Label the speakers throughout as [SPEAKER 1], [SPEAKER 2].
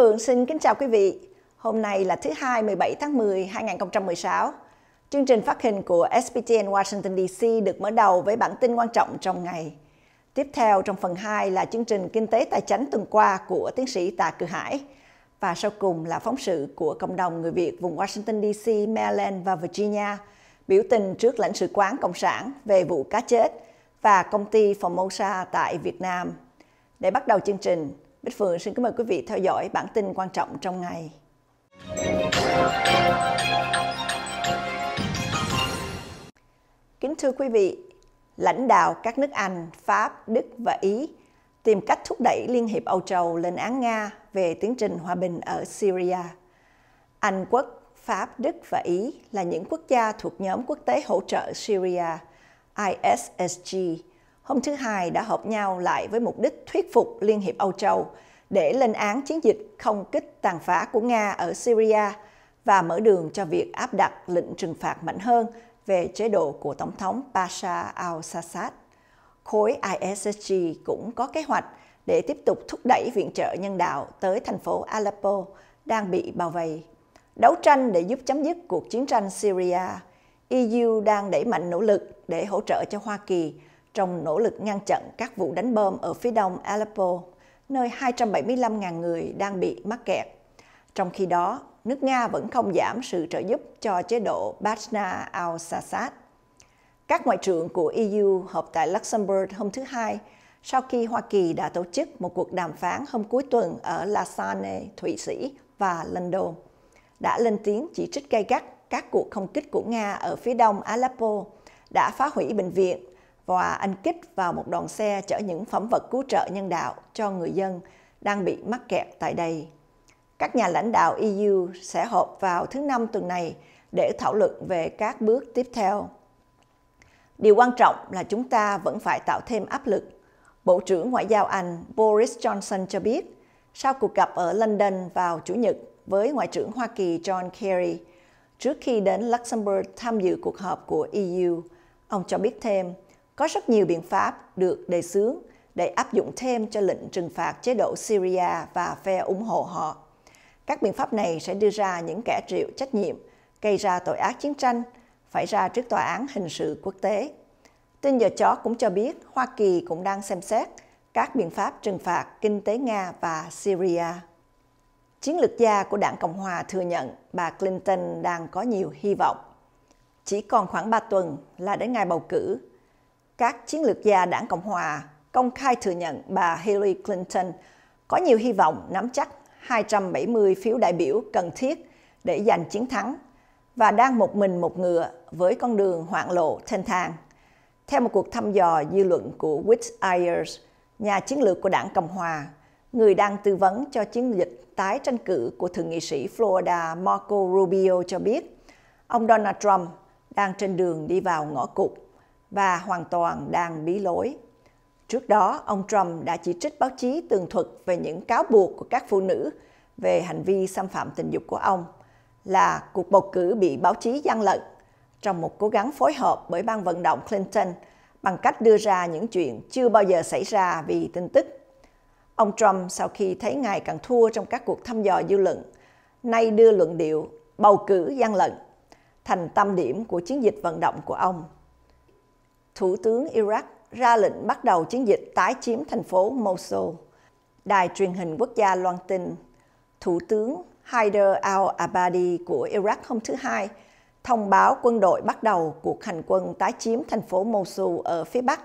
[SPEAKER 1] Phượng xin kính chào quý vị. Hôm nay là thứ hai 17 tháng 10 2016. Chương trình phát hình của SPTN Washington DC được mở đầu với bản tin quan trọng trong ngày. Tiếp theo trong phần 2 là chương trình kinh tế tài chính tuần qua của tiến sĩ Tạ Cử Hải và sau cùng là phóng sự của cộng đồng người Việt vùng Washington DC, Maryland và Virginia biểu tình trước lãnh sự quán cộng sản về vụ cá chết và công ty Formosa tại Việt Nam. Để bắt đầu chương trình, Bích Phượng xin kính mời quý vị theo dõi bản tin quan trọng trong ngày. Kính thưa quý vị, lãnh đạo các nước Anh, Pháp, Đức và Ý tìm cách thúc đẩy Liên hiệp Âu Châu lên án Nga về tiến trình hòa bình ở Syria. Anh quốc, Pháp, Đức và Ý là những quốc gia thuộc nhóm quốc tế hỗ trợ Syria, ISSG, hôm thứ Hai đã họp nhau lại với mục đích thuyết phục Liên hiệp Âu Châu để lên án chiến dịch không kích tàn phá của Nga ở Syria và mở đường cho việc áp đặt lệnh trừng phạt mạnh hơn về chế độ của Tổng thống Bashar al-Assad. Khối ISSG cũng có kế hoạch để tiếp tục thúc đẩy viện trợ nhân đạo tới thành phố Aleppo đang bị bao vây. Đấu tranh để giúp chấm dứt cuộc chiến tranh Syria, EU đang đẩy mạnh nỗ lực để hỗ trợ cho Hoa Kỳ trong nỗ lực ngăn chặn các vụ đánh bom ở phía đông Aleppo, nơi 275.000 người đang bị mắc kẹt. Trong khi đó, nước Nga vẫn không giảm sự trợ giúp cho chế độ Bashar al-Assad. Các ngoại trưởng của EU họp tại Luxembourg hôm thứ Hai sau khi Hoa Kỳ đã tổ chức một cuộc đàm phán hôm cuối tuần ở Lausanne, Thụy Sĩ và London, đã lên tiếng chỉ trích gay gắt các cuộc không kích của Nga ở phía đông Aleppo đã phá hủy bệnh viện và anh kích vào một đoàn xe chở những phẩm vật cứu trợ nhân đạo cho người dân đang bị mắc kẹt tại đây. Các nhà lãnh đạo EU sẽ họp vào thứ năm tuần này để thảo luận về các bước tiếp theo. Điều quan trọng là chúng ta vẫn phải tạo thêm áp lực. Bộ trưởng Ngoại giao Anh Boris Johnson cho biết, sau cuộc gặp ở London vào Chủ nhật với Ngoại trưởng Hoa Kỳ John Kerry, trước khi đến Luxembourg tham dự cuộc họp của EU, ông cho biết thêm, có rất nhiều biện pháp được đề xướng để áp dụng thêm cho lệnh trừng phạt chế độ Syria và phe ủng hộ họ. Các biện pháp này sẽ đưa ra những kẻ chịu trách nhiệm, gây ra tội ác chiến tranh, phải ra trước tòa án hình sự quốc tế. Tin giờ chó cũng cho biết Hoa Kỳ cũng đang xem xét các biện pháp trừng phạt kinh tế Nga và Syria. Chiến lược gia của đảng Cộng Hòa thừa nhận bà Clinton đang có nhiều hy vọng. Chỉ còn khoảng 3 tuần là đến ngày bầu cử các chiến lược gia đảng Cộng Hòa công khai thừa nhận bà Hillary Clinton có nhiều hy vọng nắm chắc 270 phiếu đại biểu cần thiết để giành chiến thắng và đang một mình một ngựa với con đường hoạn lộ thênh thang. Theo một cuộc thăm dò dư luận của Whit Ayers, nhà chiến lược của đảng Cộng Hòa, người đang tư vấn cho chiến dịch tái tranh cử của thượng nghị sĩ Florida Marco Rubio cho biết, ông Donald Trump đang trên đường đi vào ngõ cụt và hoàn toàn đang bí lối. Trước đó, ông Trump đã chỉ trích báo chí tường thuật về những cáo buộc của các phụ nữ về hành vi xâm phạm tình dục của ông là cuộc bầu cử bị báo chí gian lận trong một cố gắng phối hợp bởi ban vận động Clinton bằng cách đưa ra những chuyện chưa bao giờ xảy ra vì tin tức. Ông Trump sau khi thấy ngài càng thua trong các cuộc thăm dò dư luận, nay đưa luận điệu bầu cử gian lận thành tâm điểm của chiến dịch vận động của ông. Thủ tướng Iraq ra lệnh bắt đầu chiến dịch tái chiếm thành phố Mosul. Đài truyền hình quốc gia loan tin, Thủ tướng Haider al-Abadi của Iraq hôm thứ Hai thông báo quân đội bắt đầu cuộc hành quân tái chiếm thành phố Mosul ở phía Bắc,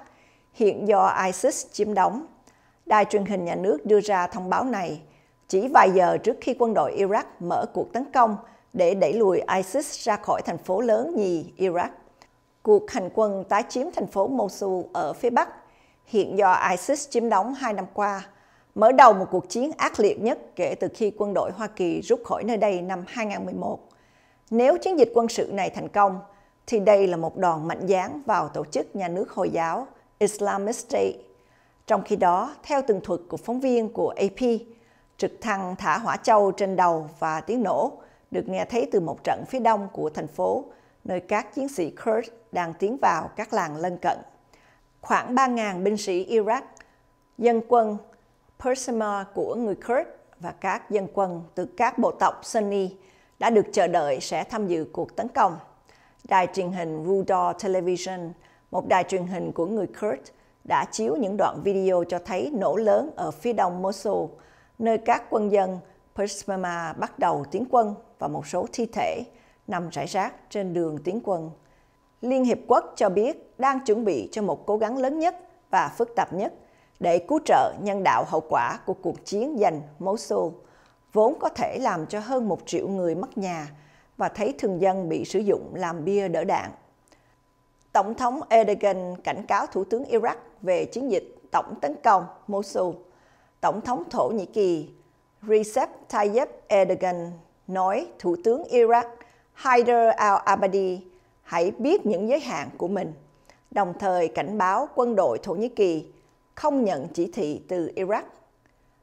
[SPEAKER 1] hiện do ISIS chiếm đóng. Đài truyền hình nhà nước đưa ra thông báo này chỉ vài giờ trước khi quân đội Iraq mở cuộc tấn công để đẩy lùi ISIS ra khỏi thành phố lớn nhì Iraq cuộc hành quân tái chiếm thành phố Mosul ở phía Bắc, hiện do ISIS chiếm đóng hai năm qua, mở đầu một cuộc chiến ác liệt nhất kể từ khi quân đội Hoa Kỳ rút khỏi nơi đây năm 2011. Nếu chiến dịch quân sự này thành công, thì đây là một đòn mạnh giáng vào tổ chức nhà nước Hồi giáo Islamic State. Trong khi đó, theo tường thuật của phóng viên của AP, trực thăng thả hỏa châu trên đầu và tiếng nổ được nghe thấy từ một trận phía đông của thành phố nơi các chiến sĩ Kurd đang tiến vào các làng lân cận. Khoảng 3.000 binh sĩ Iraq, dân quân Persima của người Kurd và các dân quân từ các bộ tộc Sunni đã được chờ đợi sẽ tham dự cuộc tấn công. Đài truyền hình Rudor Television, một đài truyền hình của người Kurd, đã chiếu những đoạn video cho thấy nổ lớn ở phía đông Mosul, nơi các quân dân Persima bắt đầu tiến quân và một số thi thể nằm rải rác trên đường tiến quân. Liên Hiệp Quốc cho biết đang chuẩn bị cho một cố gắng lớn nhất và phức tạp nhất để cứu trợ nhân đạo hậu quả của cuộc chiến giành Mosul, vốn có thể làm cho hơn một triệu người mất nhà và thấy thường dân bị sử dụng làm bia đỡ đạn. Tổng thống Erdogan cảnh cáo Thủ tướng Iraq về chiến dịch tổng tấn công Mosul. Tổng thống Thổ Nhĩ Kỳ Recep Tayyip Erdogan nói Thủ tướng Iraq Haider al-Abadi hãy biết những giới hạn của mình, đồng thời cảnh báo quân đội Thổ Nhĩ Kỳ không nhận chỉ thị từ Iraq.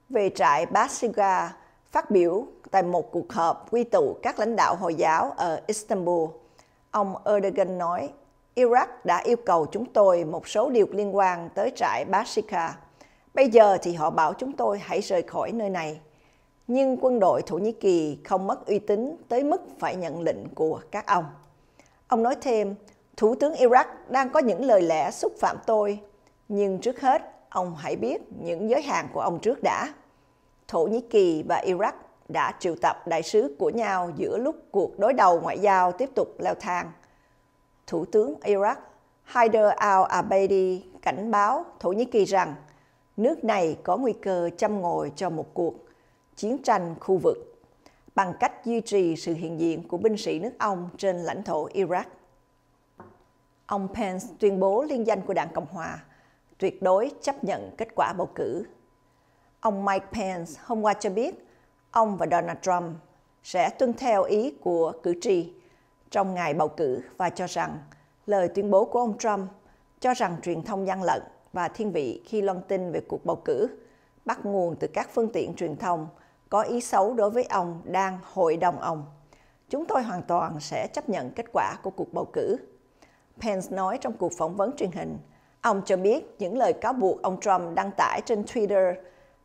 [SPEAKER 1] Về trại Basiga phát biểu tại một cuộc họp quy tụ các lãnh đạo Hồi giáo ở Istanbul, ông Erdogan nói Iraq đã yêu cầu chúng tôi một số điều liên quan tới trại Basiga. Bây giờ thì họ bảo chúng tôi hãy rời khỏi nơi này nhưng quân đội Thổ Nhĩ Kỳ không mất uy tín tới mức phải nhận lệnh của các ông. Ông nói thêm, Thủ tướng Iraq đang có những lời lẽ xúc phạm tôi, nhưng trước hết ông hãy biết những giới hạn của ông trước đã. Thổ Nhĩ Kỳ và Iraq đã triệu tập đại sứ của nhau giữa lúc cuộc đối đầu ngoại giao tiếp tục leo thang. Thủ tướng Iraq Haider al-Abadi cảnh báo Thổ Nhĩ Kỳ rằng nước này có nguy cơ châm ngồi cho một cuộc chiến tranh khu vực bằng cách duy trì sự hiện diện của binh sĩ nước ông trên lãnh thổ Iraq. Ông Pence tuyên bố liên danh của Đảng Cộng Hòa tuyệt đối chấp nhận kết quả bầu cử. Ông Mike Pence hôm qua cho biết ông và Donald Trump sẽ tuân theo ý của cử tri trong ngày bầu cử và cho rằng lời tuyên bố của ông Trump cho rằng truyền thông gian lận và thiên vị khi loan tin về cuộc bầu cử bắt nguồn từ các phương tiện truyền thông – có ý xấu đối với ông đang hội đồng ông. Chúng tôi hoàn toàn sẽ chấp nhận kết quả của cuộc bầu cử. Pence nói trong cuộc phỏng vấn truyền hình, ông cho biết những lời cáo buộc ông Trump đăng tải trên Twitter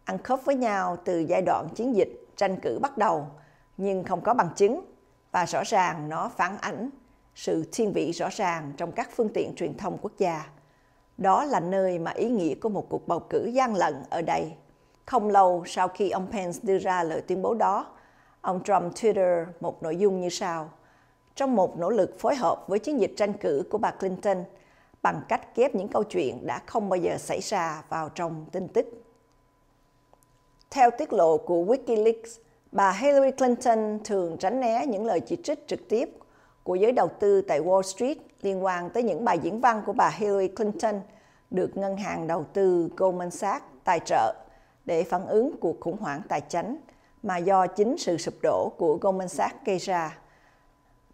[SPEAKER 1] ăn khớp với nhau từ giai đoạn chiến dịch tranh cử bắt đầu, nhưng không có bằng chứng và rõ ràng nó phản ảnh sự thiên vị rõ ràng trong các phương tiện truyền thông quốc gia. Đó là nơi mà ý nghĩa của một cuộc bầu cử gian lận ở đây không lâu sau khi ông Pence đưa ra lời tuyên bố đó, ông Trump Twitter một nội dung như sau. Trong một nỗ lực phối hợp với chiến dịch tranh cử của bà Clinton, bằng cách ghép những câu chuyện đã không bao giờ xảy ra vào trong tin tức. Theo tiết lộ của Wikileaks, bà Hillary Clinton thường tránh né những lời chỉ trích trực tiếp của giới đầu tư tại Wall Street liên quan tới những bài diễn văn của bà Hillary Clinton được ngân hàng đầu tư Goldman Sachs tài trợ để phản ứng cuộc khủng hoảng tài chính mà do chính sự sụp đổ của Goldman Sachs gây ra.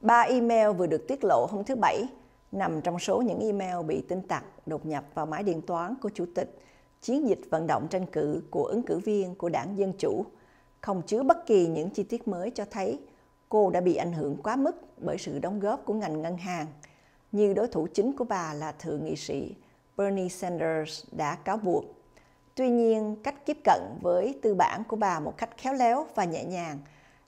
[SPEAKER 1] Ba email vừa được tiết lộ hôm thứ Bảy nằm trong số những email bị tin tặc đột nhập vào máy điện toán của Chủ tịch chiến dịch vận động tranh cử của ứng cử viên của đảng Dân Chủ, không chứa bất kỳ những chi tiết mới cho thấy cô đã bị ảnh hưởng quá mức bởi sự đóng góp của ngành ngân hàng, như đối thủ chính của bà là thượng nghị sĩ Bernie Sanders đã cáo buộc Tuy nhiên, cách tiếp cận với tư bản của bà một cách khéo léo và nhẹ nhàng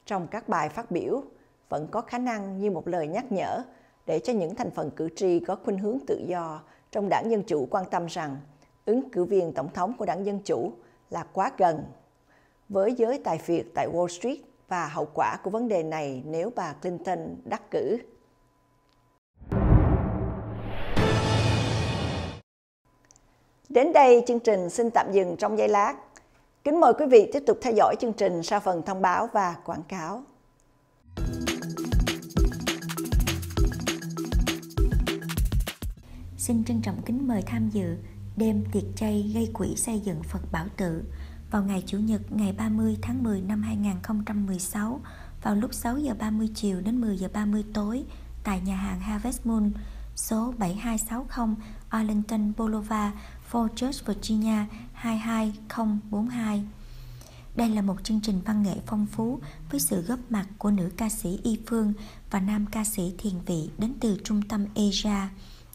[SPEAKER 1] trong các bài phát biểu vẫn có khả năng như một lời nhắc nhở để cho những thành phần cử tri có khuynh hướng tự do trong đảng Dân Chủ quan tâm rằng ứng cử viên tổng thống của đảng Dân Chủ là quá gần. Với giới tài phiệt tại Wall Street và hậu quả của vấn đề này nếu bà Clinton đắc cử Đến đây chương trình xin tạm dừng trong giây lát. Kính mời quý vị tiếp tục theo dõi chương trình sau phần thông báo và quảng cáo.
[SPEAKER 2] Xin trân trọng kính mời tham dự đêm tiệc chay gây quỹ xây dựng Phật Bảo Tự vào ngày Chủ nhật ngày 30 tháng 10 năm 2016 vào lúc 6 giờ 30 chiều đến 10 giờ 30 tối tại nhà hàng Harvest Moon số 7260 Arlington Boulevard, Fort George, Virginia 22042. Đây là một chương trình văn nghệ phong phú với sự góp mặt của nữ ca sĩ Y Phương và nam ca sĩ Thiền Vị đến từ trung tâm Asia,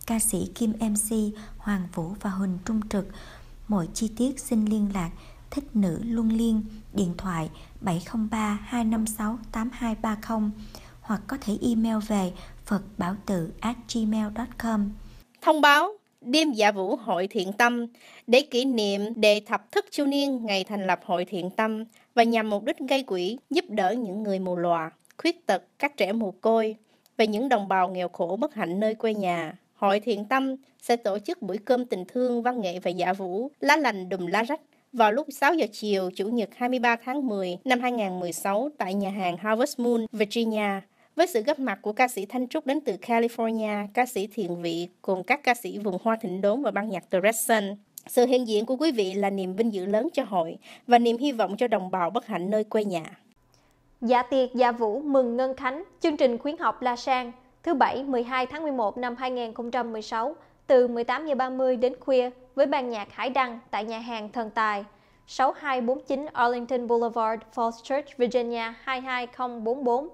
[SPEAKER 2] ca sĩ Kim MC, Hoàng Vũ và Huỳnh Trung Trực. Mọi chi tiết xin liên lạc thích nữ luân liên điện thoại 703 256 8230 hoặc có thể email về phật bảo tự at gmail.com. Thông báo đêm dạ vũ hội thiện tâm để kỷ niệm đề thập thức chu niên ngày thành lập hội thiện tâm và nhằm mục đích gây quỹ giúp đỡ những người mù lòa, khuyết tật, các trẻ mồ côi và những đồng bào nghèo khổ bất hạnh nơi quê nhà. Hội thiện tâm sẽ tổ chức buổi cơm tình thương văn nghệ và dạ vũ, lá lành đùm lá rách vào lúc 6 giờ chiều Chủ nhật 23 tháng 10 năm 2016 tại nhà hàng Harvest Moon, Virginia với sự góp mặt của ca sĩ Thanh Trúc đến từ California, ca sĩ Thiền Vị cùng các ca sĩ vùng hoa thịnh đốn và ban nhạc The Sun. Sự hiện diện của quý vị là niềm vinh dự lớn cho hội và niềm hy vọng cho đồng bào bất hạnh nơi quê nhà. Dạ tiệc Dạ Vũ mừng Ngân Khánh, chương trình khuyến học La Sang, thứ Bảy 12 tháng 11 năm 2016, từ 18 giờ 30 đến khuya với ban nhạc Hải Đăng tại nhà hàng Thần Tài, 6249 Arlington Boulevard, Falls Church, Virginia 22044.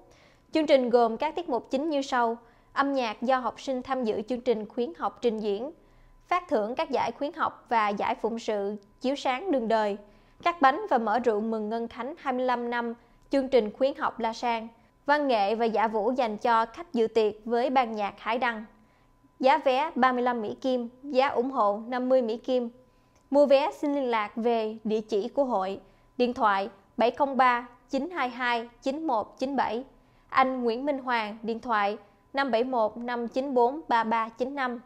[SPEAKER 2] Chương trình gồm các tiết mục chính như sau: âm nhạc do học sinh tham dự chương trình khuyến học trình diễn, phát thưởng các giải khuyến học và giải phụng sự chiếu sáng đường đời, cắt bánh và mở rượu mừng Ngân Khánh 25 năm, chương trình khuyến học La Sang, văn nghệ và giả vũ dành cho khách dự tiệc với ban nhạc Hải Đăng. Giá vé 35 Mỹ Kim, giá ủng hộ 50 Mỹ Kim. Mua vé xin liên lạc về địa chỉ của hội, điện thoại 703 922 9197 anh Nguyễn Minh Hoàng, điện thoại 571 594 3395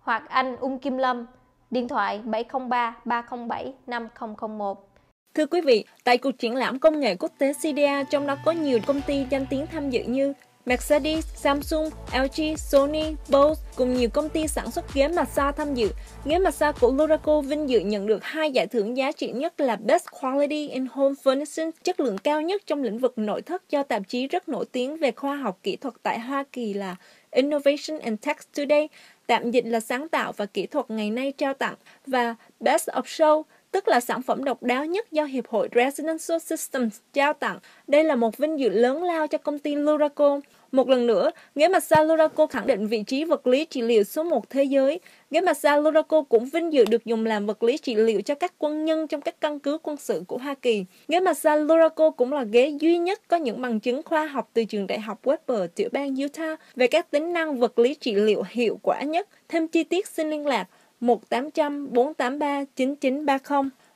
[SPEAKER 2] hoặc anh Ung Kim Lâm, điện thoại 703
[SPEAKER 3] 307 5001. Thưa quý vị, tại cuộc triển lãm công nghệ quốc tế CDA trong đó có nhiều công ty danh tiếng tham dự như Mercedes, Samsung, LG, Sony, Bose cùng nhiều công ty sản xuất ghế massage tham dự. Ghế massage của Luraco vinh dự nhận được hai giải thưởng giá trị nhất là Best Quality in Home Furnishing, chất lượng cao nhất trong lĩnh vực nội thất do tạp chí rất nổi tiếng về khoa học kỹ thuật tại Hoa Kỳ là Innovation and Tech Today, tạm dịch là sáng tạo và kỹ thuật ngày nay trao tặng, và Best of Show, tức là sản phẩm độc đáo nhất do Hiệp hội Residential Systems trao tặng. Đây là một vinh dự lớn lao cho công ty Luraco. Một lần nữa, ghế massage Luraco khẳng định vị trí vật lý trị liệu số 1 thế giới. Ghế massage Luraco cũng vinh dự được dùng làm vật lý trị liệu cho các quân nhân trong các căn cứ quân sự của Hoa Kỳ. Ghế massage Luraco cũng là ghế duy nhất có những bằng chứng khoa học từ trường đại học Weber tiểu bang Utah về các tính năng vật lý trị liệu hiệu quả nhất. Thêm chi tiết xin liên lạc 1800 483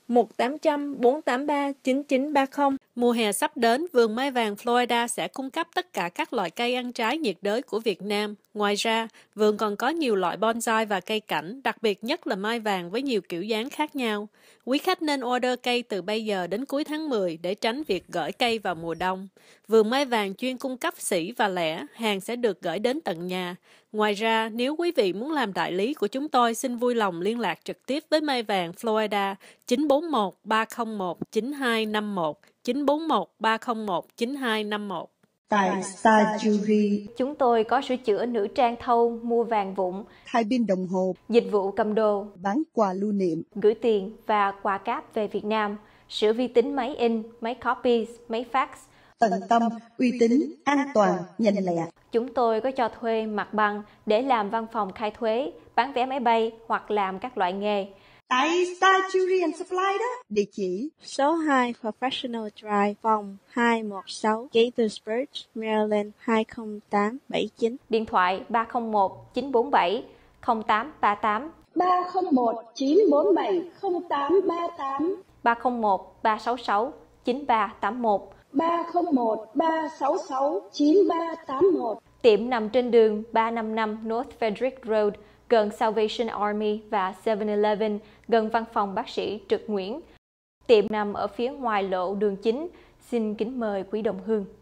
[SPEAKER 3] 483 9930. Mùa hè sắp đến, vườn mai vàng Florida sẽ cung cấp tất cả các loại cây ăn trái nhiệt đới của Việt Nam. Ngoài ra, vườn còn có nhiều loại bonsai và cây cảnh, đặc biệt nhất là mai vàng với nhiều kiểu dáng khác nhau. Quý khách nên order cây từ bây giờ đến cuối tháng 10 để tránh việc gửi cây vào mùa đông. Vườn mai vàng chuyên cung cấp sỉ và lẻ, hàng sẽ được gửi đến tận nhà. Ngoài ra, nếu quý vị muốn làm đại lý của chúng tôi, xin vui lòng liên lạc trực tiếp với Mai Vàng Florida 941 301 9251 941 301 9251.
[SPEAKER 2] Tại Star Jewelry, chúng tôi có sửa chữa nữ trang thâu, mua vàng vụn, hai pin đồng hồ, dịch vụ cầm đồ, bán quà lưu niệm, gửi tiền và quà cáp về Việt Nam, sửa vi tính máy in, máy copy, máy fax,
[SPEAKER 1] tận tâm, uy tín, an toàn, nhanh lẹ.
[SPEAKER 2] Chúng tôi có cho thuê mặt bằng để làm văn phòng khai thuế, bán vé máy bay hoặc làm các loại nghề. Tại Centurion Supply đó. Địa chỉ số 2 Professional Drive, phòng 216 Gaithersburg, Maryland 20879. Điện thoại 301 947 0838 301
[SPEAKER 3] 947
[SPEAKER 2] 0838 301 366 9381 301 366 9381. Tiệm nằm trên đường 355 North Frederick Road, gần Salvation Army và 7-Eleven, gần văn phòng bác sĩ Trực Nguyễn. Tiệm nằm ở phía ngoài lộ đường chính. Xin kính mời quý đồng hương.